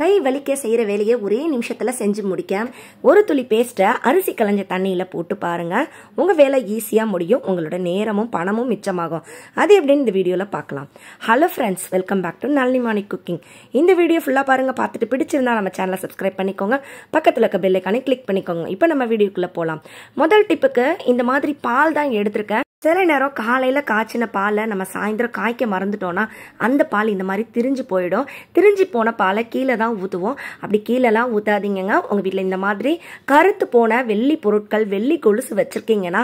கை வலிக்க செய்கிற வேலையை ஒரே நிமிஷத்தில் செஞ்சு முடிக்க ஒரு துளி பேஸ்ட்டை அரிசி கலைஞ்ச தண்ணியில் போட்டு பாருங்கள் உங்கள் வேலை ஈஸியாக முடியும் உங்களோட நேரமும் பணமும் மிச்சமாகும் அது எப்படின்னு இந்த வீடியோவில் பார்க்கலாம் hello friends welcome back to Nalli morning cooking இந்த வீடியோ ஃபுல்லாக பாருங்கள் பார்த்துட்டு பிடிச்சிருந்தா நம்ம சேனலை சப்ஸ்கிரைப் பண்ணிக்கோங்க பக்கத்தில் இருக்க பெல்லைக்கானே கிளிக் பண்ணிக்கோங்க இப்போ நம்ம வீடியோக்குள்ளே போகலாம் முதல் டிப்புக்கு இந்த மாதிரி பால் தான் எடுத்திருக்கேன் சில நேரம் காலையில் காய்ச்சின பாலை நம்ம சாயந்தரம் காய்க்க மறந்துட்டோன்னா அந்த பால் இந்த மாதிரி திரிஞ்சு போயிடும் திரிஞ்சு போன பாலை கீழே தான் ஊற்றுவோம் அப்படி கீழெலாம் ஊற்றாதீங்கங்க உங்கள் வீட்டில் இந்த மாதிரி கருத்து போன வெள்ளி பொருட்கள் வெள்ளி கொலுசு வச்சுருக்கீங்கன்னா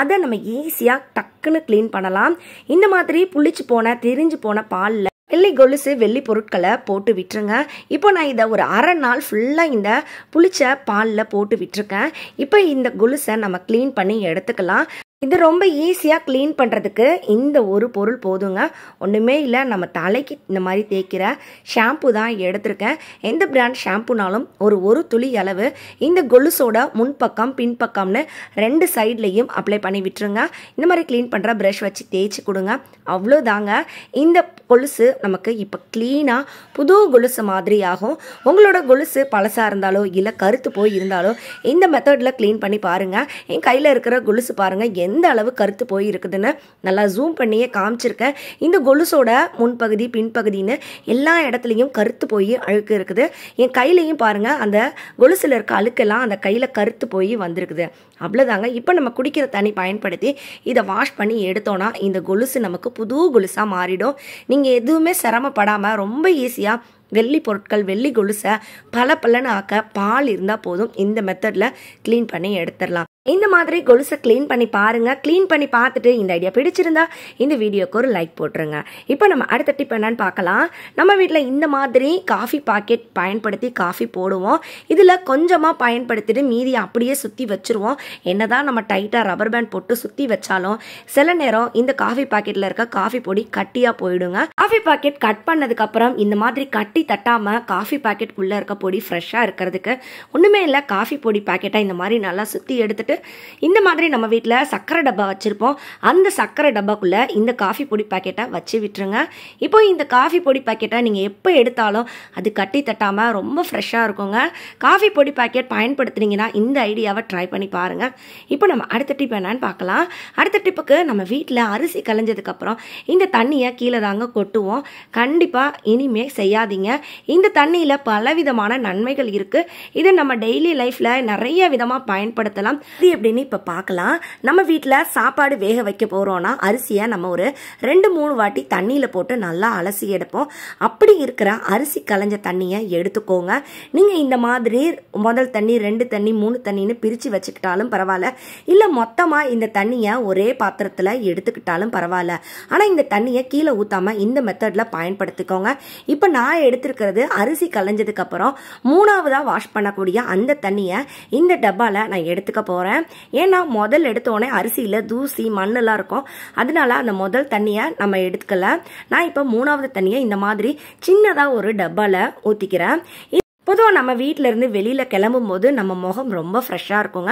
அதை நம்ம ஈஸியாக டக்குன்னு க்ளீன் பண்ணலாம் இந்த மாதிரி புளிச்சு போன திரிஞ்சு போன பாலில் வெள்ளி கொலுசு வெள்ளி பொருட்களை போட்டு விட்டுருங்க இப்போ நான் இதை ஒரு அரை நாள் ஃபுல்லாக இந்த புளிச்ச பாலில் போட்டு விட்டுருக்கேன் இப்போ இந்த கொலுசை நம்ம க்ளீன் பண்ணி எடுத்துக்கலாம் இது ரொம்ப ஈஸியாக க்ளீன் பண்ணுறதுக்கு இந்த ஒரு பொருள் போதுங்க ஒன்றுமே இல்லை நம்ம தலைக்கு இந்த மாதிரி தேய்க்கிற ஷாம்பு தான் எடுத்திருக்கேன் எந்த பிராண்ட் ஷாம்புனாலும் ஒரு ஒரு துளி அளவு இந்த கொலுசோட முன்பக்கம் பின்பக்கம்னு ரெண்டு சைட்லேயும் அப்ளை பண்ணி விட்டுருங்க இந்த மாதிரி க்ளீன் பண்ணுற ப்ரஷ் வச்சு தேய்ச்சி கொடுங்க அவ்வளோதாங்க இந்த கொலுசு நமக்கு இப்போ க்ளீனாக புது கொலுசு மாதிரி ஆகும் உங்களோட கொலுசு பழசாக இருந்தாலோ இல்லை கருத்து போய் இருந்தாலோ இந்த மெத்தடில் க்ளீன் பண்ணி பாருங்கள் என் கையில் இருக்கிற கொலுசு பாருங்கள் எந்த அளவு கருத்து போய் இருக்குதுன்னு நல்லா ஜூம் பண்ணியே காமிச்சிருக்கேன் இந்த கொலுசோட முன்பகுதி பின்பகுதின்னு எல்லா இடத்துலையும் கருத்து போய் அழுக்கு இருக்குது என் கையிலையும் பாருங்கள் அந்த கொலுசில் இருக்க அழுக்கெல்லாம் அந்த கையில் கருத்து போய் வந்திருக்குது அவ்வளோதாங்க இப்போ நம்ம குடிக்கிற தண்ணி பயன்படுத்தி இதை வாஷ் பண்ணி எடுத்தோன்னா இந்த கொலுசு நமக்கு புது கொலுசாக மாறிடும் நீங்கள் எதுவுமே சிரமப்படாமல் ரொம்ப ஈஸியாக வெள்ளி பொருட்கள் வெள்ளி கொலுசை பல பலன்னு ஆக்க பால் இருந்தால் போதும் இந்த மெத்தடில் க்ளீன் பண்ணி எடுத்துடலாம் இந்த மாதிரி கொலுசை க்ளீன் பண்ணி பாருங்கள் க்ளீன் பண்ணி பார்த்துட்டு இந்த ஐடியா பிடிச்சிருந்தா இந்த வீடியோக்கு ஒரு லைக் போட்டுருங்க இப்போ நம்ம அடுத்த டிப் என்னன்னு பார்க்கலாம் நம்ம வீட்டில் இந்த மாதிரி காஃபி பாக்கெட் பயன்படுத்தி காஃபி போடுவோம் இதில் கொஞ்சமாக பயன்படுத்திட்டு மீதி அப்படியே சுற்றி வச்சுருவோம் என்னதான் நம்ம டைட்டாக ரப்பர் பேண்ட் போட்டு சுற்றி வச்சாலும் சில நேரம் இந்த காஃபி பாக்கெட்டில் இருக்க காஃபி பொடி கட்டியாக போயிடுங்க காஃபி பாக்கெட் கட் பண்ணதுக்கப்புறம் இந்த மாதிரி கட்டி தட்டாமல் காஃபி பாக்கெட் உள்ளே இருக்க பொடி ஃப்ரெஷ்ஷாக இருக்கிறதுக்கு ஒன்றுமே இல்லை காஃபி பொடி பாக்கெட்டாக இந்த மாதிரி நல்லா சுற்றி எடுத்துகிட்டு இந்த மாதிரி நம்ம வீட்டில் சர்க்கரை டப்பா வச்சுருப்போம் அந்த சர்க்கரை டப்பாக்குள்ளே இந்த காஃபி பொடி பாக்கெட்டை வச்சு விட்டுருங்க இப்போ இந்த காஃபி பொடி பாக்கெட்டை நீங்கள் எப்போ எடுத்தாலும் அது கட்டி தட்டாமல் ரொம்ப ஃப்ரெஷ்ஷாக இருக்குங்க காஃபி பொடி பாக்கெட் பயன்படுத்துனீங்கன்னா இந்த ஐடியாவை ட்ரை பண்ணி பாருங்கள் சொல்லியிருக்காங்க இப்போ நம்ம அடுத்த டிப் என்னன்னு பார்க்கலாம் அடுத்த டிப்புக்கு நம்ம வீட்டில் அரிசி கலைஞ்சதுக்கப்புறம் இந்த தண்ணியை கீழே தாங்க கொட்டுவோம் கண்டிப்பாக இனிமேல் செய்யாதீங்க இந்த தண்ணியில் பலவிதமான நன்மைகள் இருக்குது இதை நம்ம டெய்லி லைஃப்பில் நிறைய விதமாக பயன்படுத்தலாம் இது எப்படின்னு இப்போ பார்க்கலாம் நம்ம வீட்டில் சாப்பாடு வேக வைக்க போகிறோன்னா அரிசியை நம்ம ஒரு ரெண்டு மூணு வாட்டி தண்ணியில் போட்டு நல்லா அலசி எடுப்போம் அப்படி இருக்கிற அரிசி கலைஞ்ச தண்ணியை எடுத்துக்கோங்க நீங்கள் இந்த மாதிரி முதல் தண்ணி ரெண்டு தண்ணி மூணு தண்ணின்னு பிரித்து வச்சுக்கிட்டாலும் எடுத்துக்கிட்டாலும் பரவாயில்ல இல்லை மொத்தமாக இந்த தண்ணியை ஒரே பாத்திரத்தில் எடுத்துக்கிட்டாலும் பரவாயில்ல ஆனால் இந்த தண்ணியை கீழே ஊத்தாம இந்த மெத்தடில் பயன்படுத்திக்கோங்க இப்போ நான் எடுத்திருக்கிறது அரிசி அப்புறம் மூணாவதாக வாஷ் பண்ணக்கூடிய அந்த தண்ணியை இந்த டப்பாவில் நான் எடுத்துக்க போகிறேன் ஏன்னா முதல் எடுத்தோடனே அரிசியில் தூசி மண்ணெல்லாம் இருக்கும் அதனால அந்த முதல் தண்ணியை நம்ம எடுத்துக்கல நான் இப்போ மூணாவது தண்ணியை இந்த மாதிரி சின்னதாக ஒரு டப்பாவில் ஊற்றிக்கிறேன் பொதுவாக நம்ம வீட்டிலேருந்து வெளியில் கிளம்பும் போது நம்ம முகம் ரொம்ப ஃப்ரெஷ்ஷாக இருக்குங்க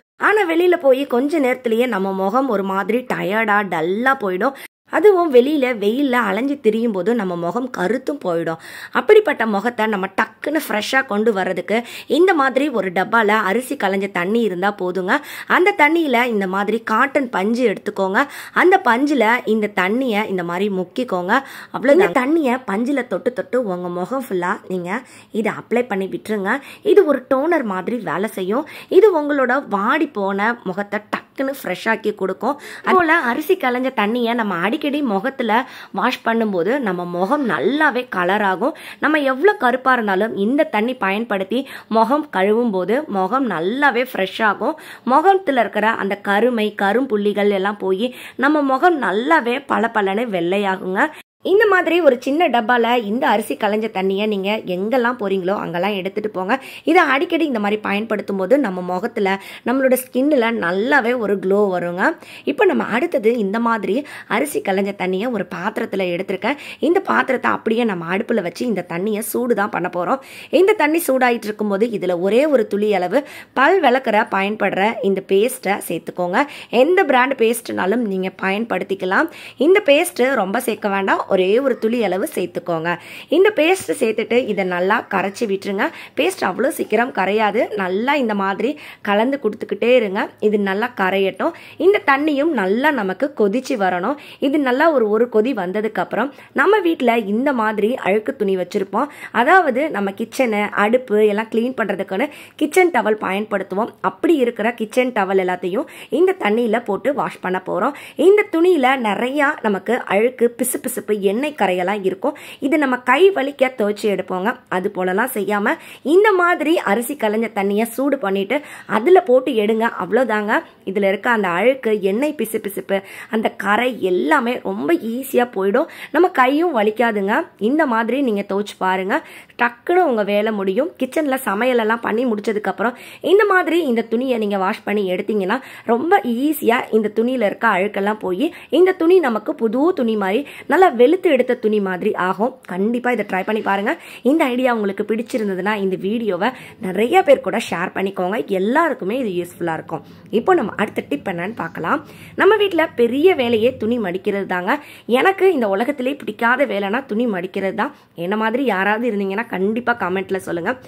வெளியில் போய் கொஞ்ச நேரத்துலேயே நம்ம முகம் ஒரு மாதிரி டயர்டாக டல்லாக போயிடும் அதுவும் வெளியில் வெயிலில் அலைஞ்சு திரியும் போதும் நம்ம முகம் கருத்தும் போயிடும் அப்படிப்பட்ட முகத்தை நம்ம டக்குன்னு ஃப்ரெஷ்ஷாக கொண்டு வர்றதுக்கு இந்த மாதிரி ஒரு டப்பாவில் அரிசி களைஞ்ச தண்ணி இருந்தால் போதுங்க அந்த தண்ணியில் இந்த மாதிரி காட்டன் பஞ்சு எடுத்துக்கோங்க அந்த பஞ்சில் இந்த தண்ணியை இந்த மாதிரி முக்கிக்கோங்க அவ்வளோ இந்த தண்ணியை பஞ்சில் தொட்டு தொட்டு உங்கள் முகம் ஃபுல்லாக நீங்கள் இதை அப்ளை பண்ணி விட்டுருங்க இது ஒரு டோனர் மாதிரி வேலை செய்யும் இது உங்களோட வாடி போன முகத்தை டக் டக்குன்னு ஃப்ரெஷ்ஷாக்கி கொடுக்கும் அதுபோல் அரிசி கலைஞ்ச தண்ணியை நம்ம அடிக்கடி முகத்தில் வாஷ் பண்ணும்போது நம்ம முகம் நல்லாவே கலர் ஆகும் நம்ம எவ்வளோ கருப்பாக இருந்தாலும் இந்த தண்ணி பயன்படுத்தி முகம் கழுவும் போது முகம் நல்லாவே ஃப்ரெஷ் ஆகும் முகத்தில் இருக்கிற அந்த கருமை கரும்புள்ளிகள் எல்லாம் போய் நம்ம முகம் நல்லாவே பல பலன்னு வெள்ளையாகுங்க இந்த மாதிரி ஒரு சின்ன டப்பாவில் இந்த அரிசி கலைஞ்ச தண்ணியை நீங்கள் எங்கெல்லாம் போகிறீங்களோ அங்கெல்லாம் எடுத்துகிட்டு போங்க இதை அடிக்கடி இந்த மாதிரி பயன்படுத்தும் போது நம்ம முகத்தில் நம்மளோட ஸ்கின்னில் நல்லாவே ஒரு க்ளோ வருங்க இப்போ நம்ம அடுத்தது இந்த மாதிரி அரிசி கலைஞ்ச தண்ணியை ஒரு பாத்திரத்தில் எடுத்திருக்கேன் இந்த பாத்திரத்தை அப்படியே நம்ம அடுப்பில் வச்சு இந்த தண்ணியை சூடு தான் பண்ண போகிறோம் இந்த தண்ணி இருக்கும் போது இதில் ஒரே ஒரு துளி அளவு பல் விளக்குற பயன்படுற இந்த பேஸ்ட்டை சேர்த்துக்கோங்க எந்த பிராண்ட் பேஸ்ட்னாலும் நீங்கள் பயன்படுத்திக்கலாம் இந்த பேஸ்ட்டு ரொம்ப சேர்க்க வேண்டாம் ஒரே ஒரு துளி அளவு சேர்த்துக்கோங்க இந்த பேஸ்ட்டு சேர்த்துட்டு இதை நல்லா கரைச்சி விட்டுருங்க பேஸ்ட் அவ்வளோ சீக்கிரம் கரையாது நல்லா இந்த மாதிரி கலந்து கொடுத்துக்கிட்டே இருங்க இது நல்லா கரையட்டும் இந்த தண்ணியும் நல்லா நமக்கு கொதிச்சு வரணும் இது நல்லா ஒரு ஒரு கொதி வந்ததுக்கப்புறம் நம்ம வீட்டில் இந்த மாதிரி அழுக்கு துணி வச்சுருப்போம் அதாவது நம்ம கிச்சனு அடுப்பு எல்லாம் க்ளீன் பண்ணுறதுக்குன்னு கிச்சன் டவல் பயன்படுத்துவோம் அப்படி இருக்கிற கிச்சன் டவல் எல்லாத்தையும் இந்த தண்ணியில் போட்டு வாஷ் பண்ண போகிறோம் இந்த துணியில் நிறையா நமக்கு அழுக்கு பிசு பிசுப்பு எண்ணெய் கரையெல்லாம் இருக்கும் இது நம்ம கை வலிக்க துவைச்சி எடுப்போங்க அது போலலாம் செய்யாமல் இந்த மாதிரி அரிசி கலைஞ்ச தண்ணியை சூடு பண்ணிவிட்டு அதில் போட்டு எடுங்க அவ்வளோதாங்க இதில் இருக்க அந்த அழுக்கு எண்ணெய் பிசு பிசுப்பு அந்த கரை எல்லாமே ரொம்ப ஈஸியாக போயிடும் நம்ம கையும் வலிக்காதுங்க இந்த மாதிரி நீங்கள் துவைச்சி பாருங்கள் டக்குன்னு உங்கள் வேலை முடியும் கிச்சனில் சமையலெல்லாம் பண்ணி முடிச்சதுக்கப்புறம் இந்த மாதிரி இந்த துணியை நீங்கள் வாஷ் பண்ணி எடுத்தீங்கன்னா ரொம்ப ஈஸியாக இந்த துணியில் இருக்க அழுக்கெல்லாம் போய் இந்த துணி நமக்கு புது துணி மாதிரி நல்லா வெளி வெளுத்து எடுத்த துணி மாதிரி ஆகும் கண்டிப்பாக இதை ட்ரை பண்ணி பாருங்கள் இந்த ஐடியா உங்களுக்கு பிடிச்சிருந்ததுன்னா இந்த வீடியோவை நிறைய பேர் கூட ஷேர் பண்ணிக்கோங்க எல்லாருக்குமே இது யூஸ்ஃபுல்லாக இருக்கும் இப்போ நம்ம அடுத்த டிப் என்னன்னு பார்க்கலாம் நம்ம வீட்டில் பெரிய வேலையே துணி மடிக்கிறது தாங்க எனக்கு இந்த உலகத்திலே பிடிக்காத வேலைனா துணி மடிக்கிறது தான் என்ன மாதிரி யாராவது இருந்தீங்கன்னா கண்டிப்பாக கமெண்ட்டில் சொல்லுங்கள்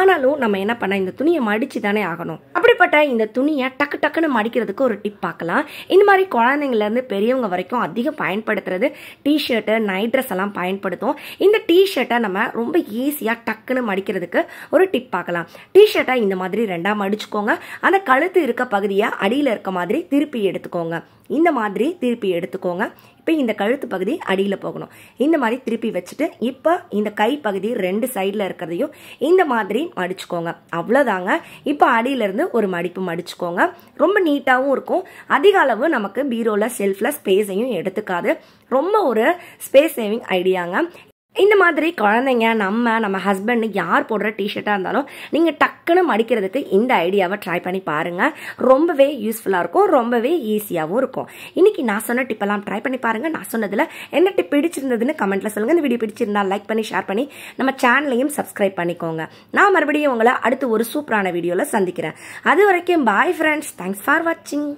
ஆனாலும் நம்ம என்ன பண்ண இந்த துணியை மடித்து தானே ஆகணும் அப்படிப்பட்ட இந்த துணியை டக்கு டக்குன்னு மடிக்கிறதுக்கு ஒரு டிப் பார்க்கலாம் இந்த மாதிரி குழந்தைங்கள்லேருந்து பெரியவங்க வரைக்கும் அதிகம் பயன்படுத்துறது டிஷர்ட் ஷர்ட்டு நைட் ட்ரெஸ் எல்லாம் பயன்படுத்தும் இந்த டிஷர்ட்டை நம்ம ரொம்ப ஈஸியாக டக்குன்னு மடிக்கிறதுக்கு ஒரு டிப் பார்க்கலாம் டிஷர்ட்டை இந்த மாதிரி ரெண்டாக மடிச்சுக்கோங்க அந்த கழுத்து இருக்க பகுதியை அடியில் இருக்க மாதிரி திருப்பி எடுத்துக்கோங்க இந்த மாதிரி திருப்பி எடுத்துக்கோங்க இப்போ இந்த கழுத்து பகுதி அடியில் போகணும் இந்த மாதிரி திருப்பி வச்சுட்டு இப்போ இந்த கை பகுதி ரெண்டு சைடில் இருக்கிறதையும் இந்த மாதிரி மடிச்சுக்கோங்க அவ்வளோதாங்க இப்போ அடியிலேருந்து ஒரு மடிப்பு மடிச்சுக்கோங்க ரொம்ப நீட்டாகவும் இருக்கும் அதிக அளவு நமக்கு பீரோவில் செல்ஃபில் ஸ்பேஸையும் எடுத்துக்காது ரொம்ப ஒரு ஸ்பேஸ் சேவிங் ஐடியாங்க இந்த மாதிரி குழந்தைங்க நம்ம நம்ம ஹஸ்பண்ட் யார் போடுற டிஷர்ட்டாக இருந்தாலும் நீங்கள் டக்குன்னு மடிக்கிறதுக்கு இந்த ஐடியாவை ட்ரை பண்ணி பாருங்கள் ரொம்பவே யூஸ்ஃபுல்லாக இருக்கும் ரொம்பவே ஈஸியாகவும் இருக்கும் இன்றைக்கி நான் சொன்ன டிப்பெல்லாம் ட்ரை பண்ணி பாருங்கள் நான் சொன்னதில் என்ன டிப் பிடிச்சிருந்ததுன்னு கமெண்ட்டில் சொல்லுங்கள் இந்த வீடியோ பிடிச்சிருந்தால் லைக் பண்ணி ஷேர் பண்ணி நம்ம சேனலையும் சப்ஸ்கிரைப் பண்ணிக்கோங்க நான் மறுபடியும் உங்களை அடுத்து ஒரு சூப்பரான வீடியோவில் சந்திக்கிறேன் அது வரைக்கும் பாய் ஃப்ரெண்ட்ஸ் தேங்க்ஸ் ஃபார் வாட்சிங்